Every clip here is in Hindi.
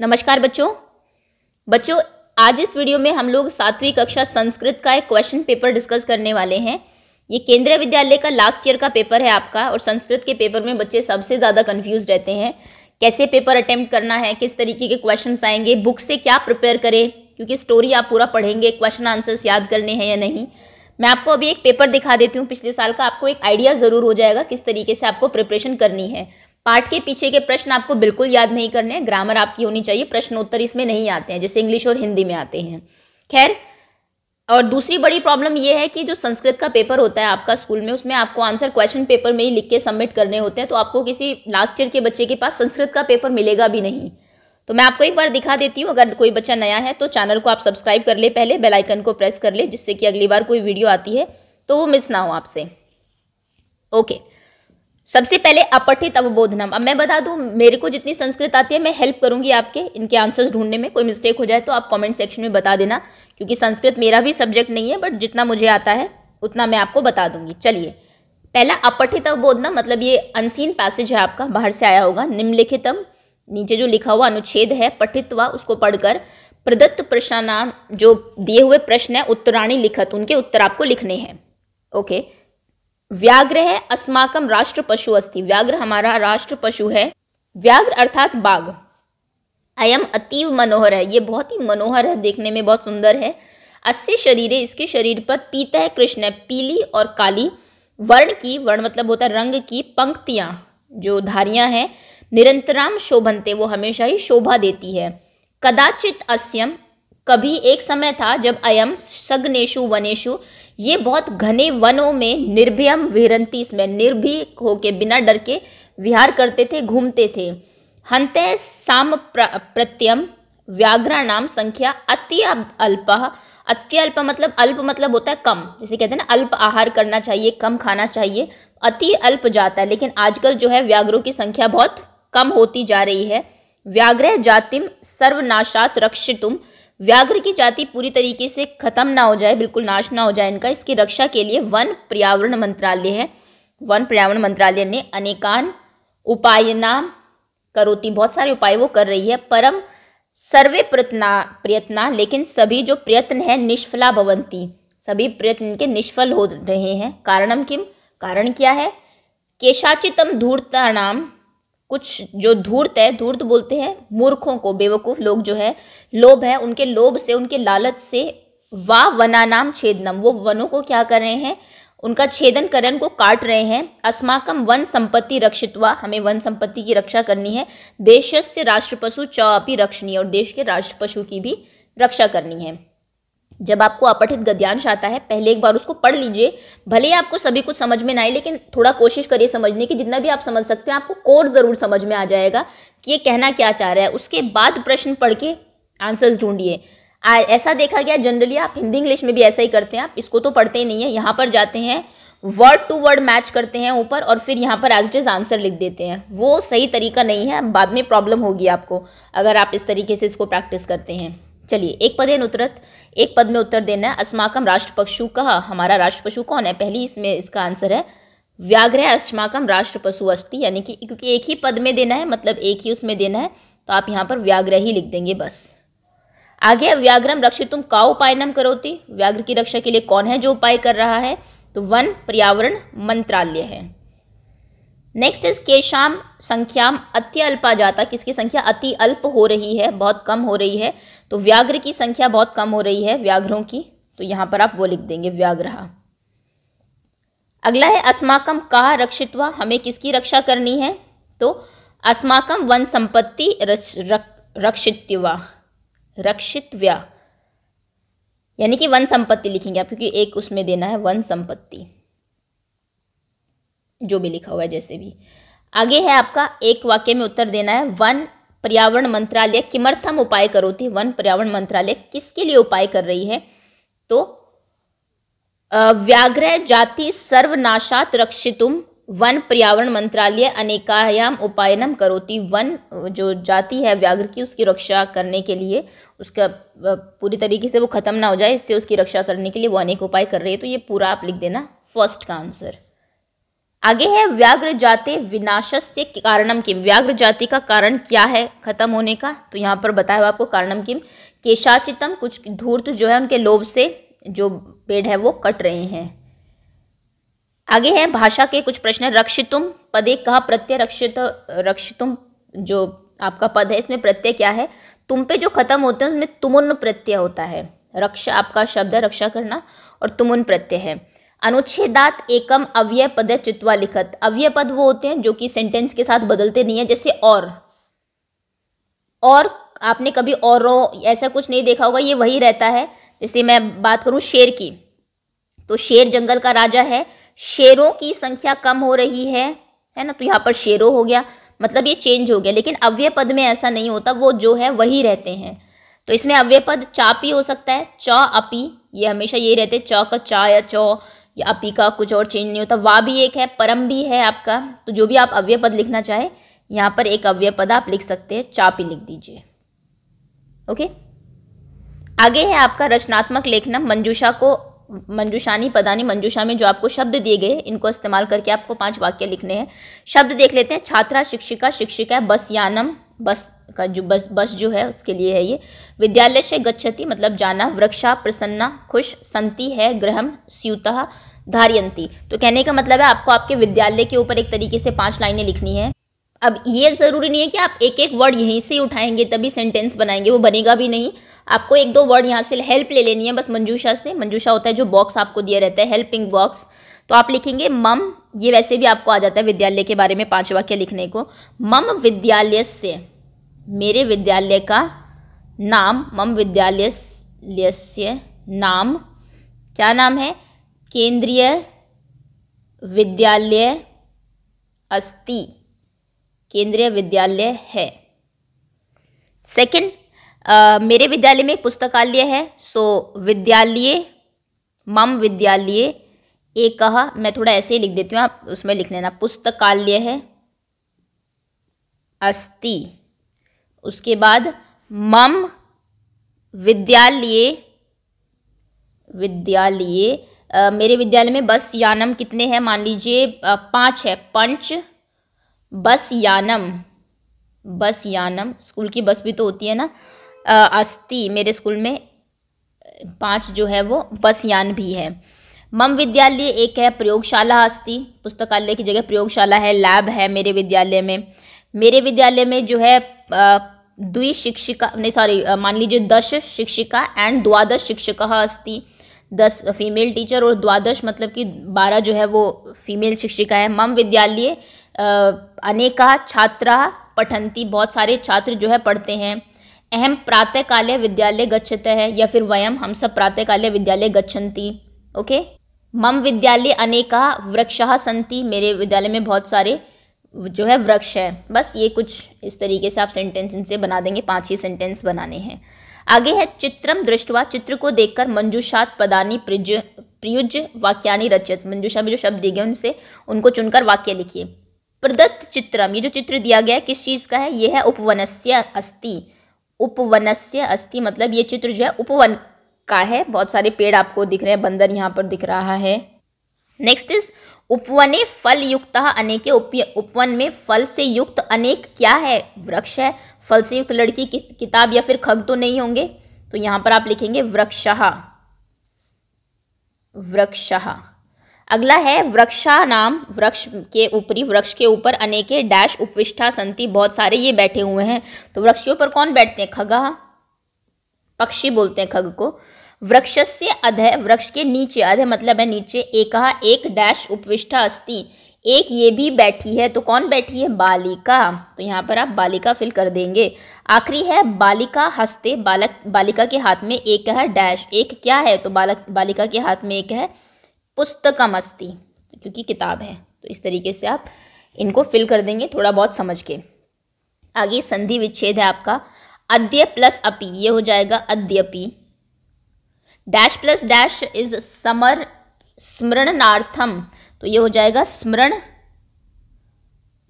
नमस्कार बच्चों बच्चों आज इस वीडियो में हम लोग सातवीं कक्षा संस्कृत का एक क्वेश्चन पेपर डिस्कस करने वाले हैं ये केंद्रीय विद्यालय का लास्ट ईयर का पेपर है आपका और संस्कृत के पेपर में बच्चे सबसे ज़्यादा कन्फ्यूज रहते हैं कैसे पेपर अटेम्प्ट करना है किस तरीके के क्वेश्चन आएंगे बुक से क्या प्रिपेयर करें क्योंकि स्टोरी आप पूरा पढ़ेंगे क्वेश्चन आंसर्स याद करने हैं या नहीं मैं आपको अभी एक पेपर दिखा देती हूँ पिछले साल का आपको एक आइडिया ज़रूर हो जाएगा किस तरीके से आपको प्रिपरेशन करनी है पाठ के पीछे के प्रश्न आपको बिल्कुल याद नहीं करने हैं ग्रामर आपकी होनी चाहिए प्रश्नोत्तर इसमें नहीं आते हैं जैसे इंग्लिश और हिंदी में आते हैं खैर और दूसरी बड़ी प्रॉब्लम यह है कि जो संस्कृत का पेपर होता है आपका स्कूल में उसमें आपको आंसर क्वेश्चन पेपर में ही लिख के सबमिट करने होते हैं तो आपको किसी लास्ट ईयर के बच्चे के पास संस्कृत का पेपर मिलेगा भी नहीं तो मैं आपको एक बार दिखा देती हूँ अगर कोई बच्चा नया है तो चैनल को आप सब्सक्राइब कर ले पहले बेल आइकन को प्रेस कर ले जिससे कि अगली बार कोई वीडियो आती है तो वो मिस ना हो आपसे ओके सबसे पहले अपठित अवबोधनम अब मैं बता दूं मेरे को जितनी संस्कृत आती है मैं हेल्प करूंगी आपके इनके आंसर्स ढूंढने में कोई मिस्टेक हो जाए तो आप कमेंट सेक्शन में बता देना क्योंकि संस्कृत मेरा भी सब्जेक्ट नहीं है बट जितना मुझे आता है उतना मैं आपको बता दूंगी चलिए पहला अपठित अवबोधनम मतलब ये अनसीन पैसेज है आपका बाहर से आया होगा निम्नलिखितम नीचे जो लिखा हुआ अनुच्छेद है पठित हुआ उसको पढ़कर प्रदत्त प्रश्नान जो दिए हुए प्रश्न है उत्तराणी लिखत उनके उत्तर आपको लिखने हैं ओके okay. व्याघ्र है अस्माकम राष्ट्र पशु अस्थि व्याघ्र हमारा राष्ट्र पशु है व्याघ्र अर्थात बाघ अयम अतीव मनोहर है ये बहुत ही मनोहर है देखने में बहुत सुंदर है अस्य शरीर इसके शरीर पर पीता है कृष्ण है पीली और काली वर्ण की वर्ण मतलब होता है रंग की पंक्तियाँ जो धारियाँ हैं निरंतराम शोभनते वो हमेशा ही शोभा देती है कदाचित अस्यम कभी एक समय था जब अयम सगनेशु वनेशु ये बहुत घने वनों में निर्भयम विहरंती इसमें निर्भीक होके बिना डर के विहार करते थे घूमते थे हंत साम प्रत्यम नाम संख्या अति अल्प अत्यल्प मतलब अल्प मतलब होता है कम जैसे कहते हैं ना अल्प आहार करना चाहिए कम खाना चाहिए अति अल्प जाता है लेकिन आजकल जो है व्याघ्रों की संख्या बहुत कम होती जा रही है व्याघ्र जातिम सर्वनाशात रक्षितुम व्याघ्र की जाति पूरी तरीके से खत्म ना हो जाए बिल्कुल नाश ना हो जाए इनका इसकी रक्षा के लिए वन पर्यावरण मंत्रालय है वन पर्यावरण मंत्रालय ने अनेकान उपायना करोती बहुत सारे उपाय वो कर रही है परम सर्वे प्रयत्ना प्रयत्ना लेकिन सभी जो प्रयत्न है निष्फला भवंती सभी प्रयत्न इनके निष्फल हो रहे हैं कारणम किम कारण क्या है केशाचितम धूर्ता नाम कुछ जो धूर्त है धूर्त बोलते हैं मूर्खों को बेवकूफ़ लोग जो है लोभ है उनके लोभ से उनके लालच से वा वनानाम छेदनम वो वनों को क्या कर रहे हैं उनका छेदन करण को काट रहे हैं अस्माकम वन संपत्ति रक्षित्वा हमें वन संपत्ति की रक्षा करनी है देश से राष्ट्र पशु च रक्षणीय और देश के राष्ट्र पशु की भी रक्षा करनी है जब आपको अपठित गद्यांश आता है पहले एक बार उसको पढ़ लीजिए भले ही आपको सभी कुछ समझ में ना आए लेकिन थोड़ा कोशिश करिए समझने की जितना भी आप समझ सकते हैं आपको कोर ज़रूर समझ में आ जाएगा कि ये कहना क्या चाह रहा है उसके बाद प्रश्न पढ़ के आंसर्स ढूंढिए ऐसा देखा गया जनरली आप हिंदी इंग्लिश में भी ऐसा ही करते हैं आप इसको तो पढ़ते ही नहीं है यहाँ पर जाते हैं वर्ड टू वर्ड मैच करते हैं ऊपर और फिर यहाँ पर एज इज़ आंसर लिख देते हैं वो सही तरीका नहीं है बाद में प्रॉब्लम होगी आपको अगर आप इस तरीके से इसको प्रैक्टिस करते हैं चलिए एक पदे उतरत एक पद में उत्तर देना है अस्माकम राष्ट्र पशु कहा हमारा राष्ट्र पशु कौन है पहली इसमें इसका आंसर है व्याघ्र अस्माकम राष्ट्र पशु अस्थि यानी कि क्योंकि एक ही पद में देना है मतलब एक ही उसमें देना है तो आप यहाँ पर व्याघ्र ही लिख देंगे बस आगे व्याघ्रम रक्षित तुम का उपाय नम करोती व्याघ्र की रक्षा के लिए कौन है जो उपाय कर रहा है तो वन पर्यावरण मंत्रालय है नेक्स्ट इज केशाम संख्या अति अल्पा जाता किसकी संख्या अति अल्प हो रही है बहुत कम हो रही है तो व्याघ्र की संख्या बहुत कम हो रही है व्याघ्रों की तो यहाँ पर आप वो लिख देंगे व्याघ्र अगला है अस्माकम का रक्षित्वा हमें किसकी रक्षा करनी है तो अस्माकम वन संपत्ति रक्षित रक्षित रक्षित्वा रक्षित्व्या यानी कि वन संपत्ति लिखेंगे आप क्योंकि एक उसमें देना है वन संपत्ति जो भी लिखा हुआ है जैसे भी आगे है आपका एक वाक्य में उत्तर देना है वन पर्यावरण मंत्रालय किमर्थम उपाय करोती वन पर्यावरण मंत्रालय किसके लिए उपाय कर रही है तो व्याघ्र जाति सर्वनाशात रक्षितुम वन पर्यावरण मंत्रालय अनेकायाम उपायनम करोती वन जो जाति है व्याघ्र की उसकी रक्षा करने के लिए उसका पूरी तरीके से वो खत्म ना हो जाए इससे उसकी रक्षा करने के लिए वो अनेक उपाय कर रही है तो ये पूरा आप लिख देना फर्स्ट का आंसर आगे है व्याघ्र जाति विनाशस्य कारणम किम व्याघ्र जाति का कारण क्या है खत्म होने का तो यहाँ पर बताया हुआ आपको कारणम किम केशाचितम कुछ धूर्त जो है उनके लोभ से जो पेड़ है वो कट रहे हैं आगे है भाषा के कुछ प्रश्न रक्षितुम पदे कहा प्रत्यय रक्षित रक्षितुम जो आपका पद है इसमें प्रत्यय क्या है तुम पे जो खत्म होते हैं उसमें तुमुन प्रत्यय होता है रक्षा आपका शब्द है रक्षा करना और तुमुन प्रत्यय है अनुच्छेदात एकम अव्यय पद चित्वा लिखत अव्यय पद वो होते हैं जो कि सेंटेंस के साथ बदलते नहीं है जैसे और और आपने कभी और ऐसा कुछ नहीं देखा होगा ये वही रहता है जैसे मैं बात करूं शेर की तो शेर जंगल का राजा है शेरों की संख्या कम हो रही है है ना तो यहाँ पर शेरों हो गया मतलब ये चेंज हो गया लेकिन अव्यय पद में ऐसा नहीं होता वो जो है वही रहते हैं तो इसमें अव्यय पद चापी हो सकता है चौ अपी ये हमेशा यही रहते हैं का चा या चौ या अपी का कुछ और चेंज नहीं होता वा भी एक है परम भी है आपका तो जो भी आप अव्यय पद लिखना चाहे यहाँ पर एक अव्यय पद आप लिख सकते हैं चापी लिख दीजिए ओके आगे है आपका रचनात्मक लेखना मंजूषा को मंजूषानी पदानी मंजूषा में जो आपको शब्द दिए गए इनको इस्तेमाल करके आपको पांच वाक्य लिखने हैं शब्द देख लेते हैं छात्रा शिक्षिका शिक्षिका बस यानम बस का जो बस बस जो है उसके लिए है ये विद्यालय से गच्छति मतलब जाना वृक्षा प्रसन्ना खुश संति है ग्रहम स्यूतः धारियंती तो कहने का मतलब है आपको आपके विद्यालय के ऊपर एक तरीके से पांच लाइनें लिखनी है अब ये ज़रूरी नहीं है कि आप एक एक वर्ड यहीं से उठाएंगे तभी सेंटेंस बनाएंगे वो बनेगा भी नहीं आपको एक दो वर्ड यहाँ से हेल्प ले लेनी है बस मंजूषा से मंजूषा होता है जो बॉक्स आपको दिया रहता है हेल्पिंग बॉक्स तो आप लिखेंगे मम ये वैसे भी आपको आ जाता है विद्यालय के बारे में पांच वाक्य लिखने को मम विद्यालय से मेरे विद्यालय का नाम मम विद्यालय नाम क्या नाम है केंद्रीय विद्यालय अस्ति केंद्रीय विद्यालय है सेकंड uh, मेरे विद्यालय में पुस्तकालय है सो विद्यालय मम विद्यालय एक कहा मैं थोड़ा ऐसे ही लिख देती हूँ आप उसमें लिख लेना पुस्तकालय है अस्ति उसके बाद मम विद्यालय विद्यालय मेरे विद्यालय में बस यानम कितने हैं मान लीजिए पाँच है पंच बस यानम बस यानम स्कूल की बस भी तो होती है ना अस्थि मेरे स्कूल में पाँच जो है वो बस यान भी है मम विद्यालय एक है प्रयोगशाला अस्थि पुस्तकालय की जगह प्रयोगशाला है लैब है मेरे विद्यालय में मेरे विद्यालय में जो है आ, द्वि शिक्षिका नहीं सॉरी मान लीजिए दश शिक्षिका एंड द्वादश शिक्षक अस्ति दस फीमेल टीचर और द्वादश मतलब कि बारह जो है वो फीमेल शिक्षिका है मम विद्यालय अनेका छात्रा पठंती बहुत सारे छात्र जो है पढ़ते हैं अहम प्रातःकाले विद्यालय गच्छत है या फिर वयम हम सब प्रातःकाले विद्यालय गच्छन्ति ओके मम विद्यालय अनेका वृक्ष संति मेरे विद्यालय में बहुत सारे जो है वृक्ष है बस ये कुछ इस तरीके से आप सेंटेंस इनसे बना देंगे पांच ही सेंटेंस बनाने हैं आगे है चित्रम दृष्टवा चित्र को देखकर मंजूषात पदानी प्रिज प्रयुज वाक्यानी रचित मंजूषा में जो शब्द दिए गए उनसे उनको चुनकर वाक्य लिखिए प्रदत्त चित्रम ये जो चित्र दिया गया है किस चीज़ का है ये है उपवनस्य अस्थि उपवनस्य अस्थि मतलब ये चित्र जो है उपवन का है बहुत सारे पेड़ आपको दिख रहे हैं बंदर यहाँ पर दिख रहा है नेक्स्ट इज उपवने फल युक्त अनेक उपवन में फल से युक्त अनेक क्या है वृक्ष है फल से युक्त लड़की की किताब या फिर खग तो नहीं होंगे तो यहां पर आप लिखेंगे वृक्ष वृक्ष अगला है वृक्षा नाम वृक्ष के ऊपरी वृक्ष के ऊपर अनेक डैश उपविष्ठा संति बहुत सारे ये बैठे हुए हैं तो वृक्ष के ऊपर कौन बैठते हैं खगा पक्षी बोलते हैं खग को वृक्ष से अध वृक्ष के नीचे अध मतलब है नीचे एक एक डैश उपविष्टा अस्ति एक ये भी बैठी है तो कौन बैठी है बालिका तो यहाँ पर आप बालिका फिल कर देंगे आखिरी है बालिका हस्ते बालक बालिका के हाथ में एक है डैश एक क्या है तो बालक बालिका के हाथ में एक है पुस्तकम अस्ति क्योंकि किताब है तो इस तरीके से आप इनको फिल कर देंगे थोड़ा बहुत समझ के आगे संधि विच्छेद है आपका अद्य प्लस अपी ये हो जाएगा अद्यपि डैश प्लस डैश इज समर स्मरणार्थम तो ये हो जाएगा स्मरण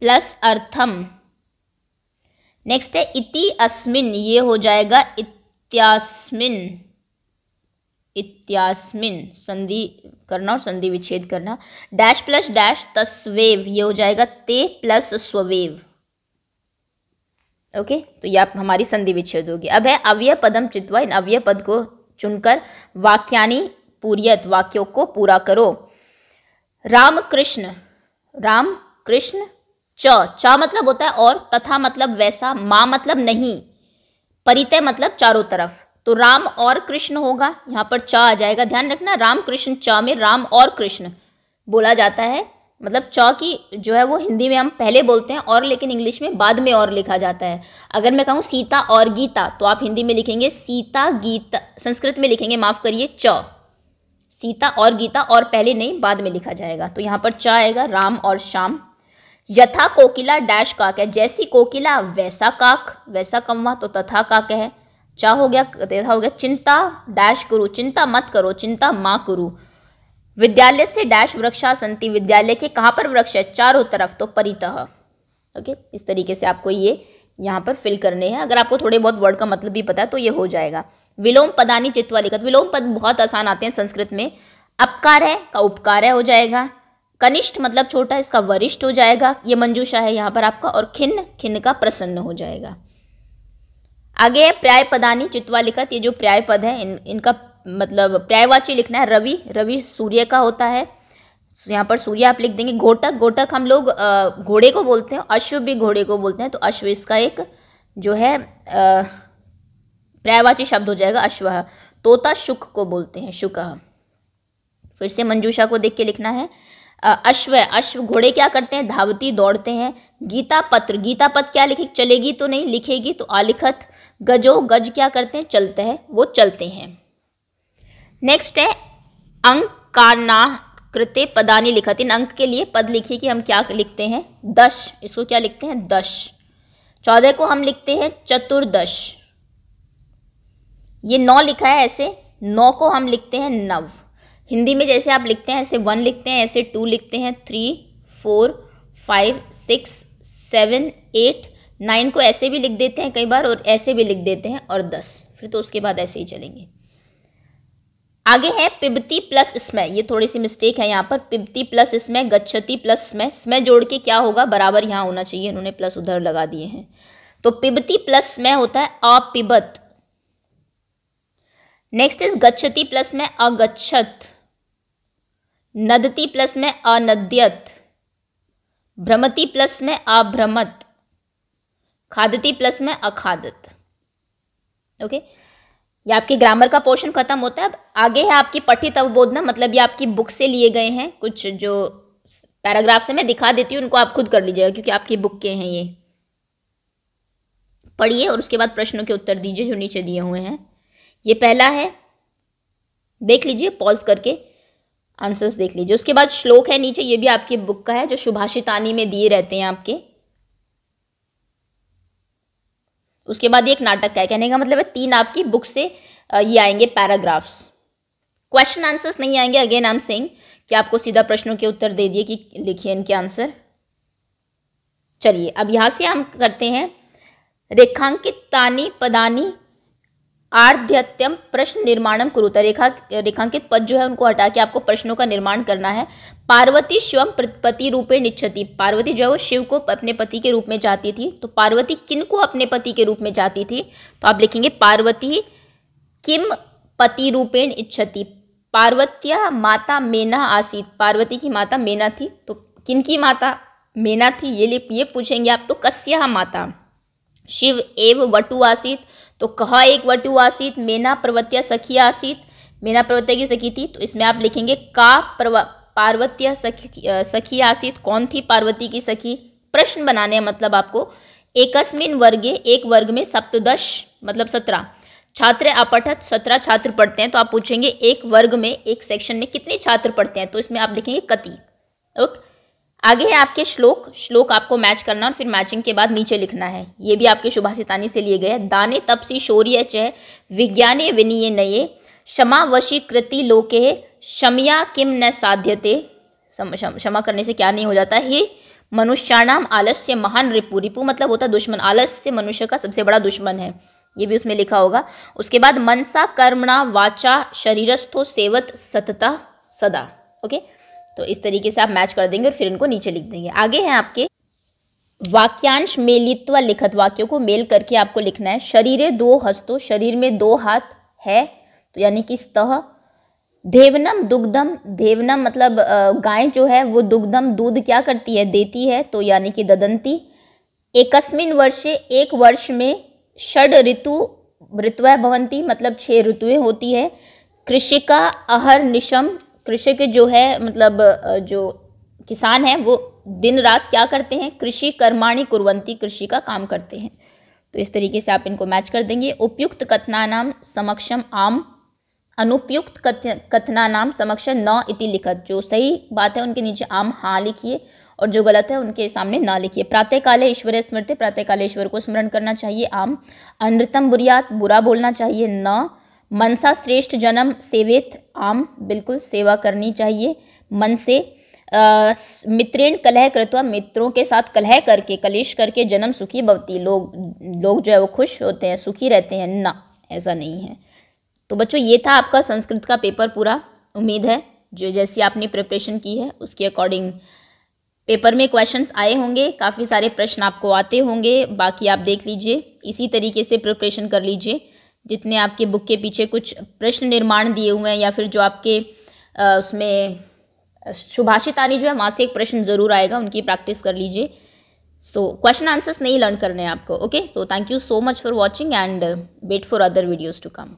प्लस अर्थम नेक्स्ट है इति अस्मिन ये हो जाएगा इत्यास्मिन इत्यास्मिन संधि करना और संधि विच्छेद करना डैश प्लस डैश तस्वेव ये हो जाएगा ते प्लस स्ववेव ओके तो ये आप हमारी संधि विच्छेद होगी अब है अव्यय पदम चित्वा इन अव्यय पद को चुनकर वाक्यानी पूरीयत वाक्यों को पूरा करो राम कृष्ण राम कृष्ण च चा मतलब होता है और तथा मतलब वैसा माँ मतलब नहीं परितय मतलब चारों तरफ तो राम और कृष्ण होगा यहाँ पर च आ जाएगा ध्यान रखना राम कृष्ण च में राम और कृष्ण बोला जाता है मतलब च की जो है वो हिंदी में हम पहले बोलते हैं और लेकिन इंग्लिश में बाद में और लिखा जाता है अगर मैं कहूँ सीता और गीता तो आप हिंदी में लिखेंगे सीता गीता संस्कृत में लिखेंगे माफ़ करिए च सीता और गीता और पहले नहीं बाद में लिखा जाएगा तो यहाँ पर च आएगा राम और श्याम यथा कोकिला डैश काक है जैसी कोकिला वैसा काक वैसा कमवा तो तथा काक है चा हो गया तथा हो गया चिंता डैश करो चिंता मत करो चिंता माँ करो विद्यालय से डैश वृक्षा संति विद्यालय के कहाँ पर वृक्ष है चारों तरफ तो परितः ओके इस तरीके से आपको ये यहाँ पर फिल करने हैं अगर आपको थोड़े बहुत वर्ड का मतलब भी पता है तो ये हो जाएगा विलोम पदानी चित्वा लिखत विलोम पद बहुत आसान आते हैं संस्कृत में अपकार है का उपकार है हो जाएगा कनिष्ठ मतलब छोटा इसका वरिष्ठ हो जाएगा ये मंजूषा है यहाँ पर आपका और खिन्न खिन्न का प्रसन्न हो जाएगा आगे है पर्याय पदानी चित्वा लिखत ये जो पर्याय पद है इन इनका मतलब पर्यायवाची लिखना है रवि रवि सूर्य का होता है यहाँ पर सूर्य आप लिख देंगे घोटक घोटक हम लोग घोड़े को बोलते हैं अश्व भी घोड़े को बोलते हैं तो अश्व इसका एक जो है पर्यायवाची शब्द हो जाएगा अश्व तोता शुक को बोलते हैं शुक फिर से मंजूषा को देख के लिखना है अश्व अश्व घोड़े क्या करते हैं धावती दौड़ते हैं गीता पत्र गीता पत्र क्या लिखे चलेगी तो नहीं लिखेगी तो आलिखत गजो गज क्या करते हैं चलते हैं वो चलते हैं नेक्स्ट है अंक कारना कृत्य पदानी लिखा इन अंक के लिए पद लिखिए कि हम क्या लिखते हैं दश इसको क्या लिखते हैं दश चौदह को हम लिखते हैं चतुर्दश ये नौ लिखा है ऐसे नौ को हम लिखते हैं नव हिंदी में जैसे आप लिखते हैं ऐसे वन लिखते हैं ऐसे टू लिखते हैं three four five six seven eight nine को ऐसे भी लिख देते हैं कई बार और ऐसे भी लिख देते हैं और दस फिर तो उसके बाद ऐसे ही चलेंगे आगे है पिबती प्लस स्मय ये थोड़ी सी मिस्टेक है यहाँ पर पिबती प्लस स्मय गच्छति प्लस स्मय स्मय जोड़ के क्या होगा बराबर यहाँ होना चाहिए इन्होंने प्लस उधर लगा दिए हैं तो पिबती प्लस स्मय होता है अपिबत नेक्स्ट इज गच्छति प्लस में अगच्छत नदती प्लस में अनद्यत भ्रमति प्लस में अभ्रमत खादती प्लस में अखादत ओके okay? ये आपके ग्रामर का पोर्शन खत्म होता है आगे है आपकी पठित अवबोधना मतलब ये आपकी बुक से लिए गए हैं कुछ जो पैराग्राफ से मैं दिखा देती हूँ उनको आप खुद कर लीजिएगा क्योंकि आपकी बुक के हैं ये पढ़िए और उसके बाद प्रश्नों के उत्तर दीजिए जो नीचे दिए हुए हैं ये पहला है देख लीजिए पॉज करके आंसर्स देख लीजिए उसके बाद श्लोक है नीचे ये भी आपकी बुक का है जो सुभाषितानी में दिए रहते हैं आपके उसके बाद एक नाटक का है कहने का मतलब है तीन आपकी बुक से ये आएंगे पैराग्राफ्स क्वेश्चन आंसर्स नहीं आएंगे अगेन आई एम सेइंग कि आपको सीधा प्रश्नों के उत्तर दे दिए कि लिखिए इनके आंसर चलिए अब यहाँ से हम करते हैं रेखांकित तानी पदानी आर्ध्यत्यम प्रश्न निर्माणम कुरुता रेखा रेखांकित पद जो है उनको हटा के आपको प्रश्नों का निर्माण करना है पार्वती स्वयं पति रूपे निच्छति पार्वती जो है वो शिव को अपने पति के रूप में जाती थी तो पार्वती किन को अपने पति के रूप में जाती थी तो आप लिखेंगे पार्वती किम पति रूपेण इच्छति पार्वत्या माता मेना आसीत पार्वती की माता मेना थी तो किन की माता मेना थी ये ये पूछेंगे आप तो कस्या माता शिव एव वटु आसित तो कहा एक वटु आसित मेना पर्वत्या सखी आसित मेना पर्वत्या की सखी थी तो इसमें आप लिखेंगे का पार्वत्य पार्वत्या सखी सखी आसित कौन थी पार्वती की सखी प्रश्न बनाने हैं मतलब आपको एकस्मिन वर्गे एक वर्ग में सप्तदश मतलब सत्रह छात्र अपठत सत्रह छात्र पढ़ते हैं तो आप पूछेंगे एक वर्ग में एक सेक्शन में कितने छात्र पढ़ते हैं तो इसमें आप लिखेंगे कति ओके आगे है आपके श्लोक श्लोक आपको मैच करना है और फिर मैचिंग के बाद नीचे लिखना है ये भी आपके सुभाषितानी से लिए गए हैं दाने तपसी शौर्य चय विज्ञाने विनीय नये क्षमा वशी कृति लोके शमिया किम न साध्यते क्षमा करने से क्या नहीं हो जाता ही मनुष्याणाम आलस्य महान रिपु रिपु मतलब होता दुश्मन आलस्य मनुष्य का सबसे बड़ा दुश्मन है ये भी उसमें लिखा होगा उसके बाद मनसा कर्मणा वाचा शरीरस्थो सेवत सतता सदा ओके okay? तो इस तरीके से आप मैच कर देंगे और फिर इनको नीचे लिख देंगे आगे हैं आपके वाक्यांश मेलित्व लिखत वाक्यों को मेल करके आपको लिखना है शरीर दो हस्तो शरीर में दो हाथ है तो यानी कि स्तः देवनम दुग्धम देवनम मतलब गाय जो है वो दुग्धम दूध क्या करती है देती है तो यानी कि ददंती एकस्मिन वर्षे एक वर्ष में षड ऋतु ऋतु भवंती मतलब छः ऋतुएं होती है कृषिका अहर निशम कृषक जो है मतलब जो किसान है वो दिन रात क्या करते हैं कृषि कर्माणी कुरवंती कृषि का काम करते हैं तो इस तरीके से आप इनको मैच कर देंगे उपयुक्त कथनानाम समक्षम आम अनुपयुक्त कथनानाम समक्षम न इति लिखत जो सही बात है उनके नीचे आम हाँ लिखिए और जो गलत है उनके सामने ना लिखिए प्रातः काले ईश्वर स्मृति प्रातः काले ईश्वर को स्मरण करना चाहिए आम अनृतम बुरियात बुरा बोलना चाहिए न मनसा श्रेष्ठ जन्म सेवित आम बिल्कुल सेवा करनी चाहिए मन से मित्रेण कलह कृत्वा मित्रों के साथ कलह करके कलेश करके जन्म सुखी बवती लोग लोग जो है वो खुश होते हैं सुखी रहते हैं ना ऐसा नहीं है तो बच्चों ये था आपका संस्कृत का पेपर पूरा उम्मीद है जो जैसी आपने प्रिपरेशन की है उसके अकॉर्डिंग पेपर में क्वेश्चंस आए होंगे काफ़ी सारे प्रश्न आपको आते होंगे बाकी आप देख लीजिए इसी तरीके से प्रिपरेशन कर लीजिए जितने आपके बुक के पीछे कुछ प्रश्न निर्माण दिए हुए हैं या फिर जो आपके उसमें शुभाषितानी जो है वहाँ से एक प्रश्न ज़रूर आएगा उनकी प्रैक्टिस कर लीजिए सो क्वेश्चन आंसर्स नहीं लर्न करने हैं आपको okay so thank you so much for watching and wait for other videos to come